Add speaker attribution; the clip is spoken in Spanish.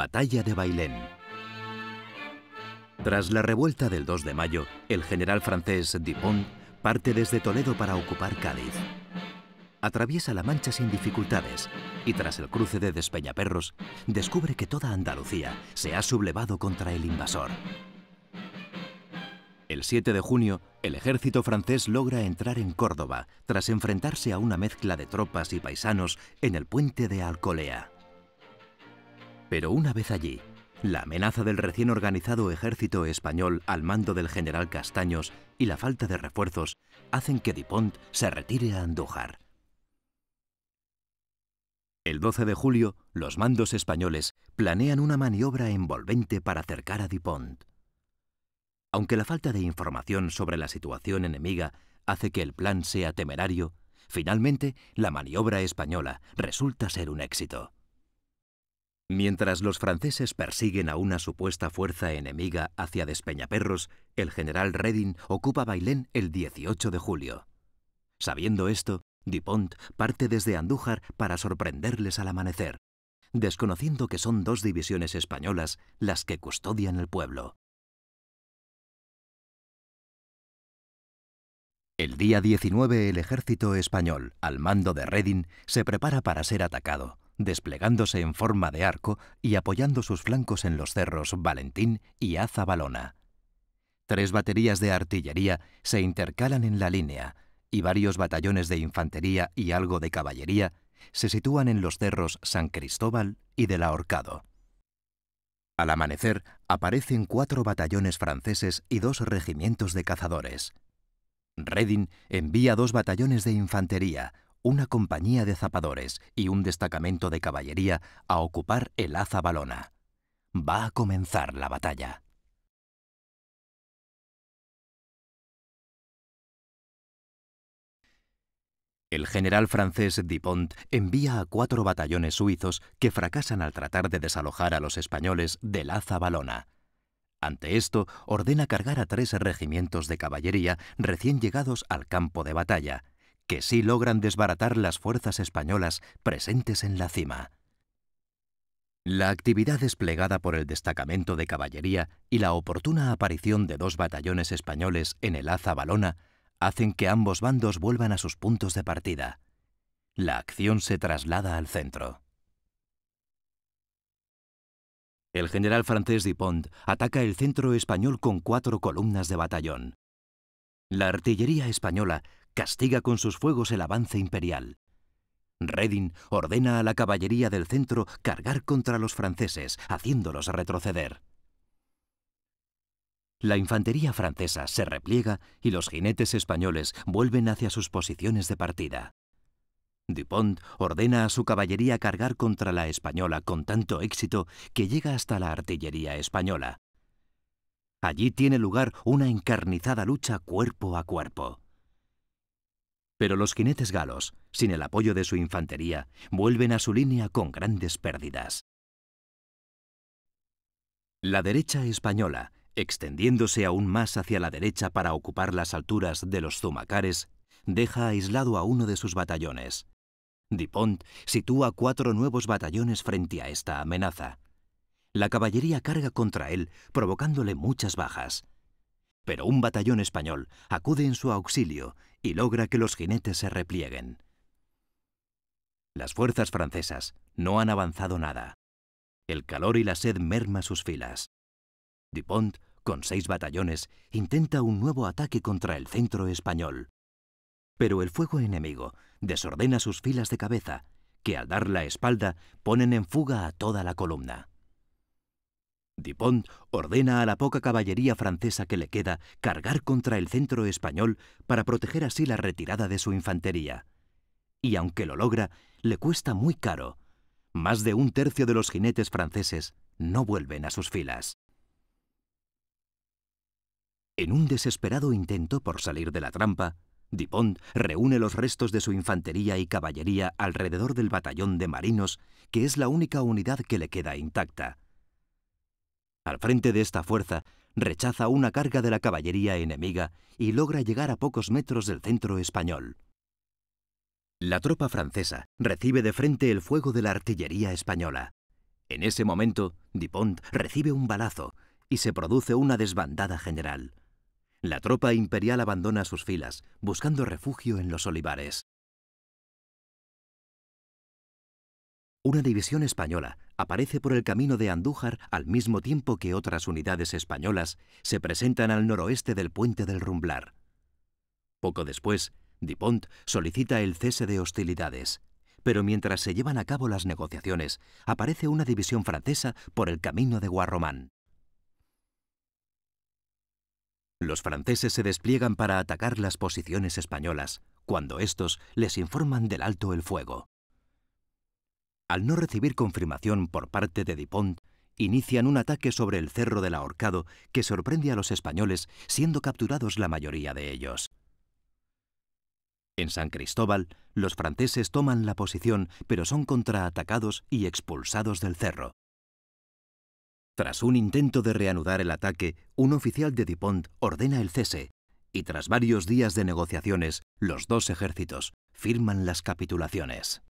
Speaker 1: Batalla de Bailén. Tras la revuelta del 2 de mayo, el general francés Dupont parte desde Toledo para ocupar Cádiz. Atraviesa la Mancha sin dificultades y tras el cruce de Despeñaperros descubre que toda Andalucía se ha sublevado contra el invasor. El 7 de junio, el ejército francés logra entrar en Córdoba tras enfrentarse a una mezcla de tropas y paisanos en el puente de Alcolea. Pero una vez allí, la amenaza del recién organizado ejército español al mando del general Castaños y la falta de refuerzos hacen que Dupont se retire a Andújar. El 12 de julio, los mandos españoles planean una maniobra envolvente para acercar a Dupont. Aunque la falta de información sobre la situación enemiga hace que el plan sea temerario, finalmente la maniobra española resulta ser un éxito. Mientras los franceses persiguen a una supuesta fuerza enemiga hacia Despeñaperros, el general Reding ocupa Bailén el 18 de julio. Sabiendo esto, Dupont parte desde Andújar para sorprenderles al amanecer, desconociendo que son dos divisiones españolas las que custodian el pueblo. El día 19 el ejército español, al mando de Reding, se prepara para ser atacado desplegándose en forma de arco y apoyando sus flancos en los cerros Valentín y Azabalona. Tres baterías de artillería se intercalan en la línea y varios batallones de infantería y algo de caballería se sitúan en los cerros San Cristóbal y del Ahorcado. Al amanecer aparecen cuatro batallones franceses y dos regimientos de cazadores. Redding envía dos batallones de infantería, una compañía de zapadores y un destacamento de caballería a ocupar el Aza Balona. Va a comenzar la batalla. El general francés Dupont envía a cuatro batallones suizos que fracasan al tratar de desalojar a los españoles de Laza Balona. Ante esto, ordena cargar a tres regimientos de caballería recién llegados al campo de batalla, que sí logran desbaratar las fuerzas españolas presentes en la cima. La actividad desplegada por el destacamento de caballería y la oportuna aparición de dos batallones españoles en el Aza Balona hacen que ambos bandos vuelvan a sus puntos de partida. La acción se traslada al centro. El general francés Dupont ataca el centro español con cuatro columnas de batallón. La artillería española castiga con sus fuegos el avance imperial. Redding ordena a la caballería del centro cargar contra los franceses, haciéndolos retroceder. La infantería francesa se repliega y los jinetes españoles vuelven hacia sus posiciones de partida. Dupont ordena a su caballería cargar contra la española con tanto éxito que llega hasta la artillería española. Allí tiene lugar una encarnizada lucha cuerpo a cuerpo. Pero los jinetes galos, sin el apoyo de su infantería, vuelven a su línea con grandes pérdidas. La derecha española, extendiéndose aún más hacia la derecha para ocupar las alturas de los Zumacares, deja aislado a uno de sus batallones. Dupont sitúa cuatro nuevos batallones frente a esta amenaza. La caballería carga contra él, provocándole muchas bajas. Pero un batallón español acude en su auxilio y logra que los jinetes se replieguen. Las fuerzas francesas no han avanzado nada. El calor y la sed merma sus filas. Dupont, con seis batallones, intenta un nuevo ataque contra el centro español. Pero el fuego enemigo desordena sus filas de cabeza, que al dar la espalda ponen en fuga a toda la columna. Dupont ordena a la poca caballería francesa que le queda cargar contra el centro español para proteger así la retirada de su infantería. Y aunque lo logra, le cuesta muy caro. Más de un tercio de los jinetes franceses no vuelven a sus filas. En un desesperado intento por salir de la trampa, Dupont reúne los restos de su infantería y caballería alrededor del batallón de marinos, que es la única unidad que le queda intacta. Al frente de esta fuerza, rechaza una carga de la caballería enemiga y logra llegar a pocos metros del centro español. La tropa francesa recibe de frente el fuego de la artillería española. En ese momento, Dupont recibe un balazo y se produce una desbandada general. La tropa imperial abandona sus filas, buscando refugio en los olivares. Una división española aparece por el camino de Andújar al mismo tiempo que otras unidades españolas se presentan al noroeste del puente del Rumblar. Poco después, Dupont solicita el cese de hostilidades, pero mientras se llevan a cabo las negociaciones, aparece una división francesa por el camino de Guarromán. Los franceses se despliegan para atacar las posiciones españolas, cuando estos les informan del alto el fuego al no recibir confirmación por parte de Dupont, inician un ataque sobre el Cerro del Ahorcado que sorprende a los españoles, siendo capturados la mayoría de ellos. En San Cristóbal, los franceses toman la posición, pero son contraatacados y expulsados del cerro. Tras un intento de reanudar el ataque, un oficial de Dupont ordena el cese, y tras varios días de negociaciones, los dos ejércitos firman las capitulaciones.